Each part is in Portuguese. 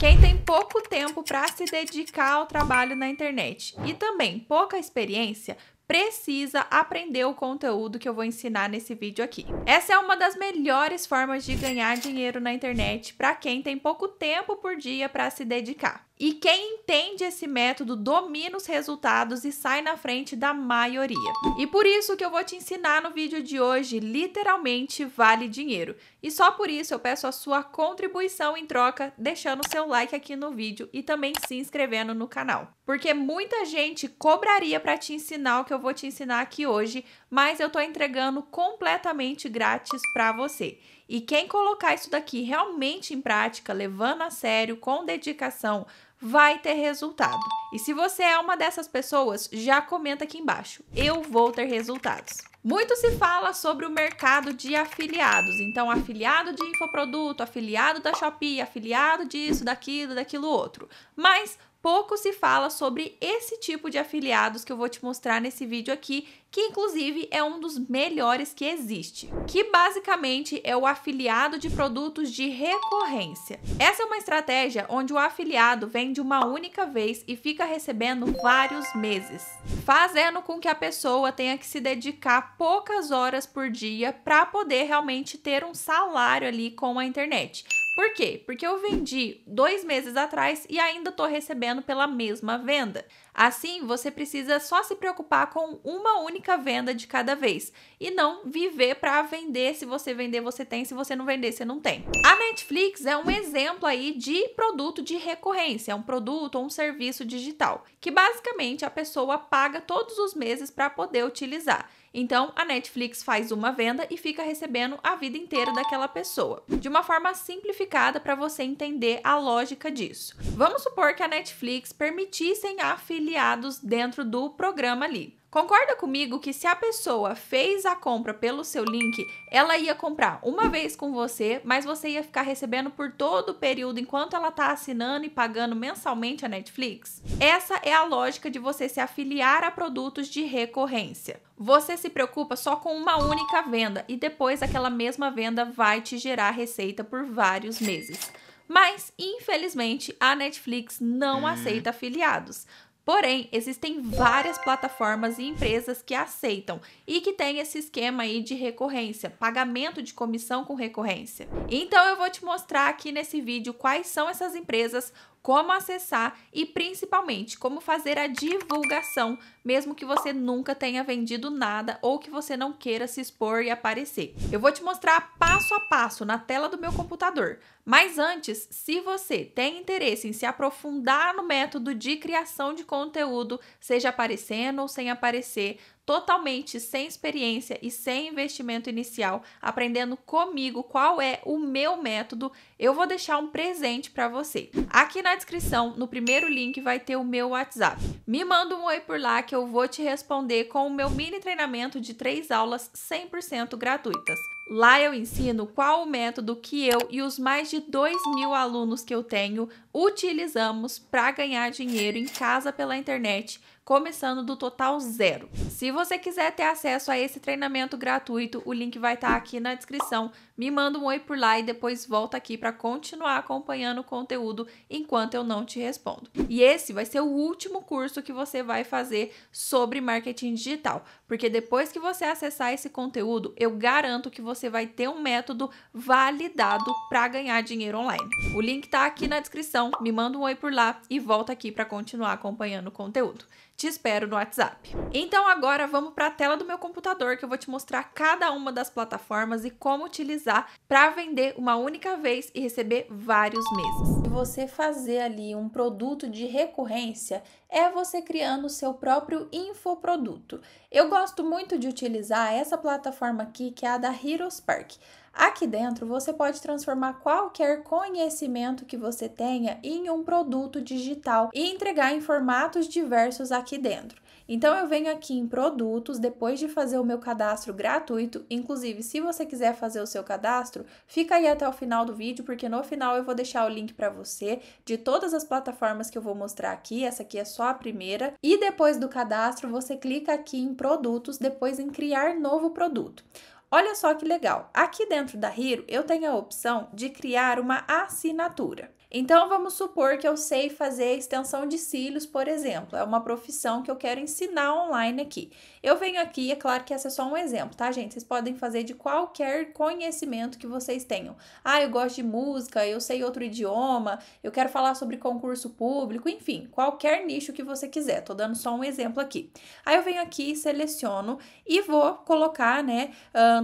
quem tem pouco tempo para se dedicar ao trabalho na internet e também pouca experiência precisa aprender o conteúdo que eu vou ensinar nesse vídeo aqui. Essa é uma das melhores formas de ganhar dinheiro na internet para quem tem pouco tempo por dia para se dedicar. E quem entende esse método domina os resultados e sai na frente da maioria. E por isso que eu vou te ensinar no vídeo de hoje, literalmente vale dinheiro. E só por isso eu peço a sua contribuição em troca, deixando seu like aqui no vídeo e também se inscrevendo no canal. Porque muita gente cobraria para te ensinar o que eu vou te ensinar aqui hoje, mas eu tô entregando completamente grátis para você. E quem colocar isso daqui realmente em prática, levando a sério, com dedicação, vai ter resultado. E se você é uma dessas pessoas, já comenta aqui embaixo. Eu vou ter resultados. Muito se fala sobre o mercado de afiliados. Então, afiliado de infoproduto, afiliado da Shopee, afiliado disso, daquilo, daquilo outro. Mas Pouco se fala sobre esse tipo de afiliados que eu vou te mostrar nesse vídeo aqui, que inclusive é um dos melhores que existe, que basicamente é o afiliado de produtos de recorrência. Essa é uma estratégia onde o afiliado vende uma única vez e fica recebendo vários meses, fazendo com que a pessoa tenha que se dedicar poucas horas por dia para poder realmente ter um salário ali com a internet por quê? Porque eu vendi dois meses atrás e ainda estou recebendo pela mesma venda. Assim, você precisa só se preocupar com uma única venda de cada vez e não viver para vender. Se você vender, você tem, se você não vender, você não tem. A Netflix é um exemplo aí de produto de recorrência, um produto ou um serviço digital que basicamente a pessoa paga todos os meses para poder utilizar. Então, a Netflix faz uma venda e fica recebendo a vida inteira daquela pessoa, de uma forma simplificada para você entender a lógica disso. Vamos supor que a Netflix permitissem afiliados dentro do programa ali. Concorda comigo que se a pessoa fez a compra pelo seu link, ela ia comprar uma vez com você, mas você ia ficar recebendo por todo o período enquanto ela tá assinando e pagando mensalmente a Netflix? Essa é a lógica de você se afiliar a produtos de recorrência. Você se preocupa só com uma única venda e depois aquela mesma venda vai te gerar receita por vários meses. Mas, infelizmente, a Netflix não uhum. aceita afiliados. Porém, existem várias plataformas e empresas que aceitam e que têm esse esquema aí de recorrência, pagamento de comissão com recorrência. Então eu vou te mostrar aqui nesse vídeo quais são essas empresas, como acessar e principalmente como fazer a divulgação, mesmo que você nunca tenha vendido nada ou que você não queira se expor e aparecer. Eu vou te mostrar passo a passo na tela do meu computador. Mas antes, se você tem interesse em se aprofundar no método de criação de conteúdo, seja aparecendo ou sem aparecer, totalmente sem experiência e sem investimento inicial, aprendendo comigo qual é o meu método, eu vou deixar um presente para você. Aqui na descrição, no primeiro link, vai ter o meu WhatsApp. Me manda um oi por lá que eu vou te responder com o meu mini treinamento de três aulas 100% gratuitas. Lá eu ensino qual o método que eu e os mais de 2 mil alunos que eu tenho utilizamos para ganhar dinheiro em casa pela internet começando do total zero. Se você quiser ter acesso a esse treinamento gratuito, o link vai estar tá aqui na descrição. Me manda um oi por lá e depois volta aqui para continuar acompanhando o conteúdo enquanto eu não te respondo. E esse vai ser o último curso que você vai fazer sobre marketing digital, porque depois que você acessar esse conteúdo, eu garanto que você vai ter um método validado para ganhar dinheiro online. O link tá aqui na descrição. Me manda um oi por lá e volta aqui para continuar acompanhando o conteúdo. Te espero no WhatsApp. Então agora vamos para a tela do meu computador que eu vou te mostrar cada uma das plataformas e como utilizar para vender uma única vez e receber vários meses. Você fazer ali um produto de recorrência é você criando o seu próprio infoproduto. Eu gosto muito de utilizar essa plataforma aqui que é a da Heroes Park. Aqui dentro, você pode transformar qualquer conhecimento que você tenha em um produto digital e entregar em formatos diversos aqui dentro. Então, eu venho aqui em produtos, depois de fazer o meu cadastro gratuito. Inclusive, se você quiser fazer o seu cadastro, fica aí até o final do vídeo, porque no final eu vou deixar o link para você de todas as plataformas que eu vou mostrar aqui. Essa aqui é só a primeira. E depois do cadastro, você clica aqui em produtos, depois em criar novo produto. Olha só que legal. Aqui dentro da Hero eu tenho a opção de criar uma assinatura. Então, vamos supor que eu sei fazer extensão de cílios, por exemplo. É uma profissão que eu quero ensinar online aqui. Eu venho aqui, é claro que esse é só um exemplo, tá, gente? Vocês podem fazer de qualquer conhecimento que vocês tenham. Ah, eu gosto de música, eu sei outro idioma, eu quero falar sobre concurso público, enfim, qualquer nicho que você quiser. Tô dando só um exemplo aqui. Aí eu venho aqui, seleciono e vou colocar, né,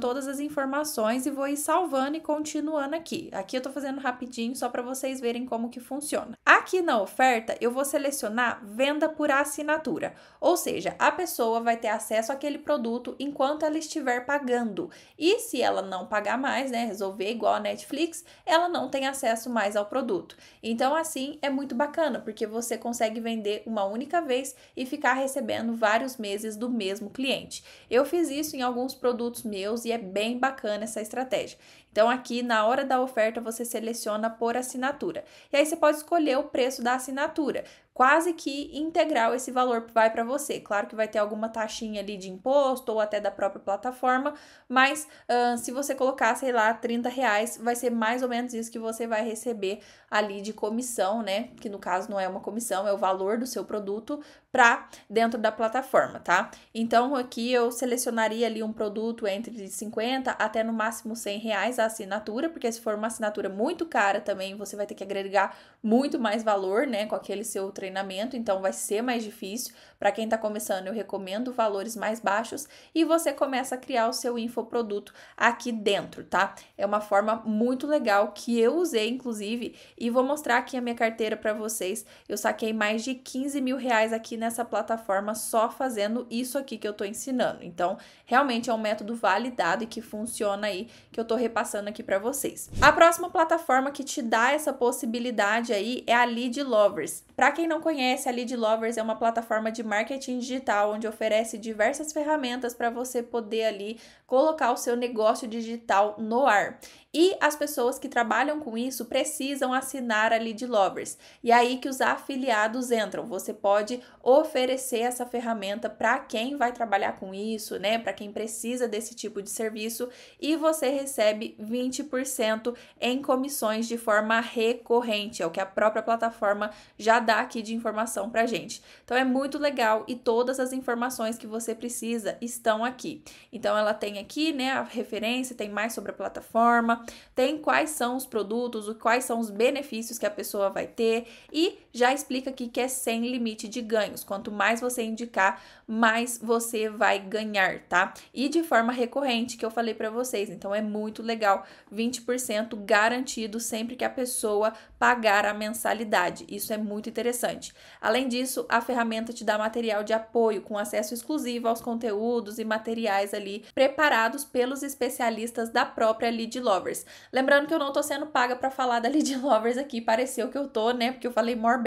todas as informações e vou ir salvando e continuando aqui. Aqui eu tô fazendo rapidinho só para vocês verem como que funciona. Aqui na oferta, eu vou selecionar venda por assinatura, ou seja, a pessoa vai ter a acesso àquele produto enquanto ela estiver pagando. E se ela não pagar mais, né, resolver igual a Netflix, ela não tem acesso mais ao produto. Então, assim, é muito bacana, porque você consegue vender uma única vez e ficar recebendo vários meses do mesmo cliente. Eu fiz isso em alguns produtos meus e é bem bacana essa estratégia. Então, aqui na hora da oferta, você seleciona por assinatura. E aí você pode escolher o preço da assinatura quase que integral esse valor vai para você. Claro que vai ter alguma taxinha ali de imposto ou até da própria plataforma, mas uh, se você colocar, sei lá, 30 reais, vai ser mais ou menos isso que você vai receber ali de comissão, né? Que no caso não é uma comissão, é o valor do seu produto para dentro da plataforma, tá? Então aqui eu selecionaria ali um produto entre 50 até no máximo 100 reais a assinatura, porque se for uma assinatura muito cara também, você vai ter que agregar muito mais valor, né? Com aquele seu treinamento, então vai ser mais difícil, para quem está começando, eu recomendo valores mais baixos e você começa a criar o seu infoproduto aqui dentro, tá? É uma forma muito legal que eu usei, inclusive, e vou mostrar aqui a minha carteira para vocês. Eu saquei mais de 15 mil reais aqui nessa plataforma só fazendo isso aqui que eu estou ensinando. Então, realmente é um método validado e que funciona aí, que eu estou repassando aqui para vocês. A próxima plataforma que te dá essa possibilidade aí é a Lead Lovers. Para quem não conhece, a Lead Lovers é uma plataforma de marketing marketing digital, onde oferece diversas ferramentas para você poder ali colocar o seu negócio digital no ar. E as pessoas que trabalham com isso precisam assinar a Lead Lovers. E é aí que os afiliados entram. Você pode oferecer essa ferramenta para quem vai trabalhar com isso, né? Para quem precisa desse tipo de serviço e você recebe 20% em comissões de forma recorrente, é o que a própria plataforma já dá aqui de informação pra gente. Então é muito legal legal e todas as informações que você precisa estão aqui. Então ela tem aqui, né, a referência, tem mais sobre a plataforma, tem quais são os produtos, quais são os benefícios que a pessoa vai ter e já explica aqui que é sem limite de ganhos. Quanto mais você indicar, mais você vai ganhar, tá? E de forma recorrente, que eu falei para vocês. Então é muito legal, 20% garantido sempre que a pessoa pagar a mensalidade. Isso é muito interessante. Além disso, a ferramenta te dá material de apoio com acesso exclusivo aos conteúdos e materiais ali preparados pelos especialistas da própria Lead Lovers. Lembrando que eu não tô sendo paga para falar da Lead Lovers aqui, pareceu que eu tô, né? Porque eu falei more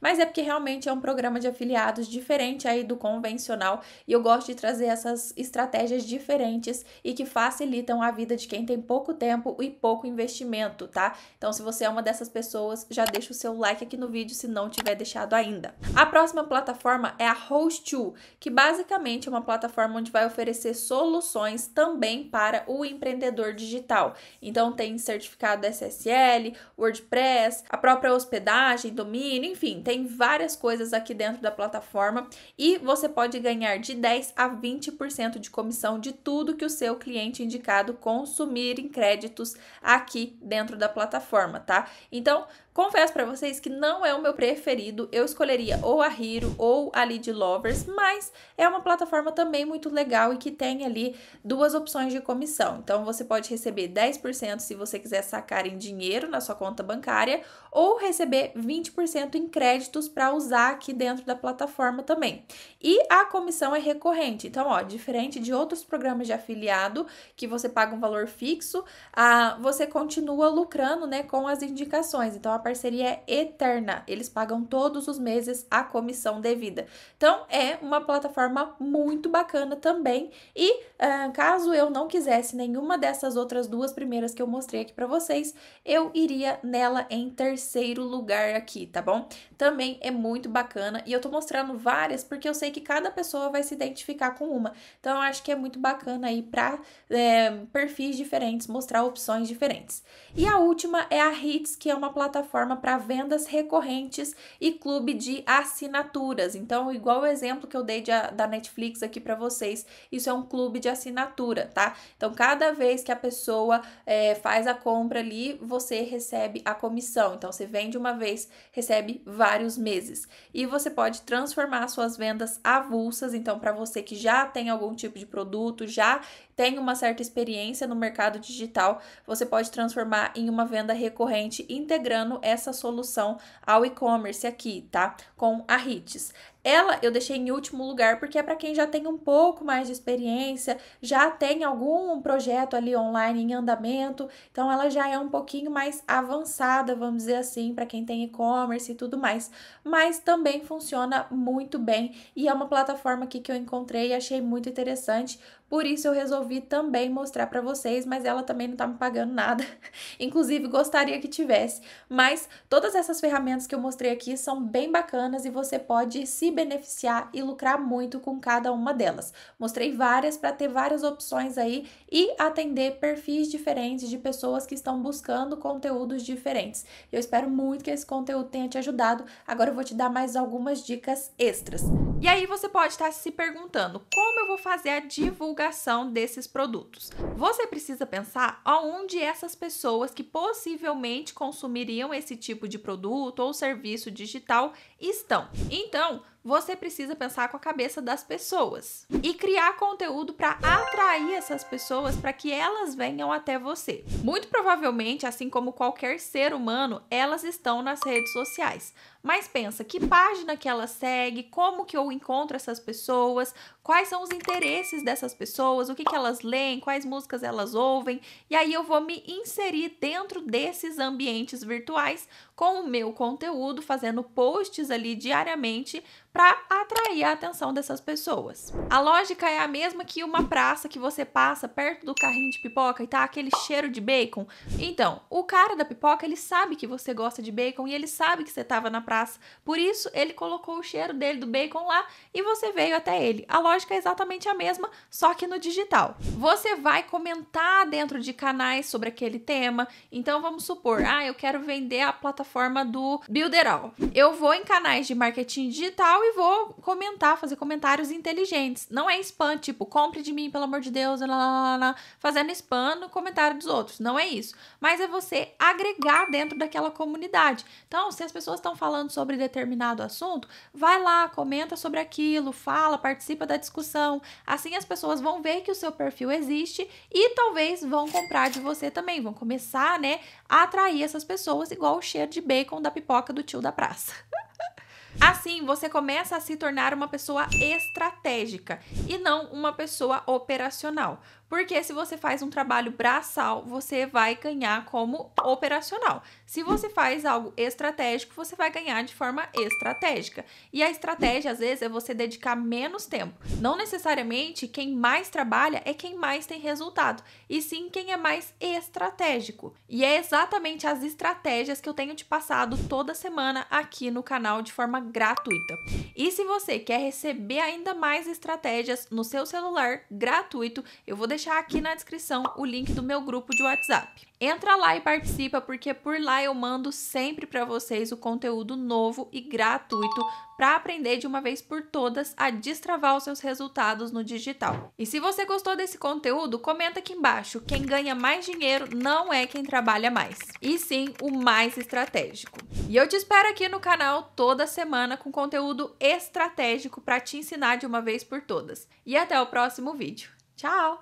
mas é porque realmente é um programa de afiliados diferente aí do convencional e eu gosto de trazer essas estratégias diferentes e que facilitam a vida de quem tem pouco tempo e pouco investimento, tá? Então, se você é uma dessas pessoas, já deixa o seu like aqui no vídeo se não tiver deixado ainda. A próxima plataforma é a Host2, que basicamente é uma plataforma onde vai oferecer soluções também para o empreendedor digital. Então, tem certificado SSL, WordPress, a própria hospedagem, domínio domínio, enfim, tem várias coisas aqui dentro da plataforma e você pode ganhar de 10 a 20% de comissão de tudo que o seu cliente indicado consumir em créditos aqui dentro da plataforma, tá? Então, Confesso para vocês que não é o meu preferido, eu escolheria ou a Hero ou a Lead Lovers, mas é uma plataforma também muito legal e que tem ali duas opções de comissão. Então você pode receber 10% se você quiser sacar em dinheiro na sua conta bancária ou receber 20% em créditos para usar aqui dentro da plataforma também. E a comissão é recorrente, então ó, diferente de outros programas de afiliado que você paga um valor fixo, a, ah, você continua lucrando, né, com as indicações. Então a parceria é eterna. Eles pagam todos os meses a comissão devida. Então, é uma plataforma muito bacana também. E uh, caso eu não quisesse nenhuma dessas outras duas primeiras que eu mostrei aqui para vocês, eu iria nela em terceiro lugar aqui, tá bom? Também é muito bacana. E eu tô mostrando várias porque eu sei que cada pessoa vai se identificar com uma. Então, eu acho que é muito bacana aí para é, eh, perfis diferentes mostrar opções diferentes. E a última é a Hits, que é uma plataforma plataforma para vendas recorrentes e clube de assinaturas. Então, igual o exemplo que eu dei de, da Netflix aqui para vocês, isso é um clube de assinatura, tá? Então, cada vez que a pessoa é, faz a compra ali, você recebe a comissão. Então, você vende uma vez, recebe vários meses. E você pode transformar suas vendas avulsas. Então, para você que já tem algum tipo de produto, já tem uma certa experiência no mercado digital, você pode transformar em uma venda recorrente integrando essa solução ao e-commerce aqui, tá? Com a HITS. Ela eu deixei em último lugar porque é para quem já tem um pouco mais de experiência, já tem algum projeto ali online em andamento, então ela já é um pouquinho mais avançada, vamos dizer assim, para quem tem e-commerce e tudo mais. Mas também funciona muito bem e é uma plataforma aqui que eu encontrei e achei muito interessante. Por isso eu resolvi também mostrar para vocês, mas ela também não tá me pagando nada. Inclusive gostaria que tivesse, mas todas essas ferramentas que eu mostrei aqui são bem bacanas e você pode se beneficiar e lucrar muito com cada uma delas. Mostrei várias para ter várias opções aí e atender perfis diferentes de pessoas que estão buscando conteúdos diferentes. Eu espero muito que esse conteúdo tenha te ajudado. Agora eu vou te dar mais algumas dicas extras. E aí você pode estar tá se perguntando, como eu vou fazer a divulgação desses produtos? Você precisa pensar aonde essas pessoas que possivelmente consumiriam esse tipo de produto ou serviço digital estão. Então, você precisa pensar com a cabeça das pessoas e criar conteúdo para atrair essas pessoas para que elas venham até você. Muito provavelmente, assim como qualquer ser humano, elas estão nas redes sociais. Mas pensa que página que elas segue, como que eu encontro essas pessoas, quais são os interesses dessas pessoas, o que, que elas leem, quais músicas elas ouvem, e aí eu vou me inserir dentro desses ambientes virtuais com o meu conteúdo, fazendo posts ali diariamente para atrair a atenção dessas pessoas. A lógica é a mesma que uma praça que você passa perto do carrinho de pipoca e tá aquele cheiro de bacon. Então, o cara da pipoca, ele sabe que você gosta de bacon e ele sabe que você tava na praça. Por isso, ele colocou o cheiro dele do bacon lá e você veio até ele. A lógica lógica é exatamente a mesma, só que no digital. Você vai comentar dentro de canais sobre aquele tema. Então vamos supor, ah, eu quero vender a plataforma do Builderall. Eu vou em canais de marketing digital e vou comentar, fazer comentários inteligentes. Não é spam, tipo, compre de mim, pelo amor de Deus, lá, lá, lá, fazendo spam no comentário dos outros. Não é isso. Mas é você agregar dentro daquela comunidade. Então, se as pessoas estão falando sobre determinado assunto, vai lá, comenta sobre aquilo, fala, participa da discussão. Assim as pessoas vão ver que o seu perfil existe e talvez vão comprar de você também, vão começar, né, a atrair essas pessoas igual o cheiro de bacon da pipoca do tio da praça. Assim, você começa a se tornar uma pessoa estratégica e não uma pessoa operacional. Porque se você faz um trabalho braçal, você vai ganhar como operacional. Se você faz algo estratégico, você vai ganhar de forma estratégica. E a estratégia, às vezes, é você dedicar menos tempo. Não necessariamente quem mais trabalha é quem mais tem resultado, e sim quem é mais estratégico. E é exatamente as estratégias que eu tenho te passado toda semana aqui no canal de forma gratuita. E se você quer receber ainda mais estratégias no seu celular gratuito, eu vou deixar deixar aqui na descrição o link do meu grupo de WhatsApp. Entra lá e participa porque por lá eu mando sempre para vocês o conteúdo novo e gratuito para aprender de uma vez por todas a destravar os seus resultados no digital. E se você gostou desse conteúdo, comenta aqui embaixo. Quem ganha mais dinheiro não é quem trabalha mais, e sim o mais estratégico. E eu te espero aqui no canal toda semana com conteúdo estratégico para te ensinar de uma vez por todas. E até o próximo vídeo. Tchau!